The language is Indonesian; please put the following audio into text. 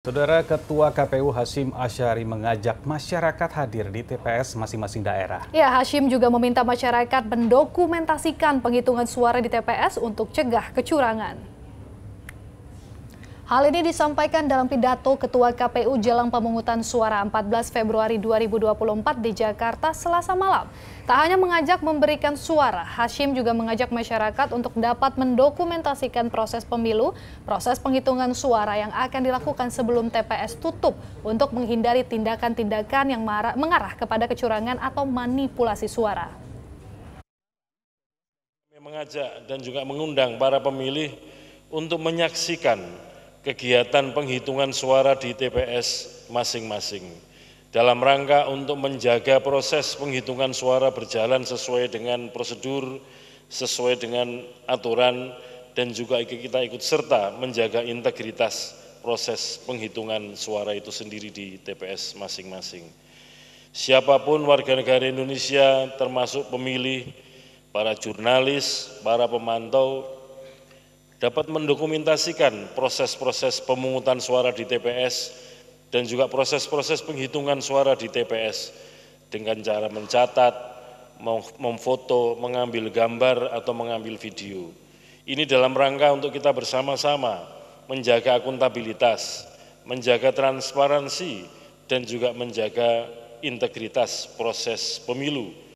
Saudara Ketua KPU Hashim Asyari mengajak masyarakat hadir di TPS masing-masing daerah. Ya, Hashim juga meminta masyarakat mendokumentasikan penghitungan suara di TPS untuk cegah kecurangan. Hal ini disampaikan dalam pidato Ketua KPU jelang pemungutan suara 14 Februari 2024 di Jakarta selasa malam. Tak hanya mengajak memberikan suara, Hashim juga mengajak masyarakat untuk dapat mendokumentasikan proses pemilu, proses penghitungan suara yang akan dilakukan sebelum TPS tutup untuk menghindari tindakan-tindakan yang mengarah kepada kecurangan atau manipulasi suara. Mengajak dan juga mengundang para pemilih untuk menyaksikan kegiatan penghitungan suara di TPS masing-masing dalam rangka untuk menjaga proses penghitungan suara berjalan sesuai dengan prosedur, sesuai dengan aturan, dan juga kita ikut serta menjaga integritas proses penghitungan suara itu sendiri di TPS masing-masing. Siapapun warga negara Indonesia termasuk pemilih, para jurnalis, para pemantau, dapat mendokumentasikan proses-proses pemungutan suara di TPS dan juga proses-proses penghitungan suara di TPS dengan cara mencatat, memfoto, mengambil gambar atau mengambil video. Ini dalam rangka untuk kita bersama-sama menjaga akuntabilitas, menjaga transparansi, dan juga menjaga integritas proses pemilu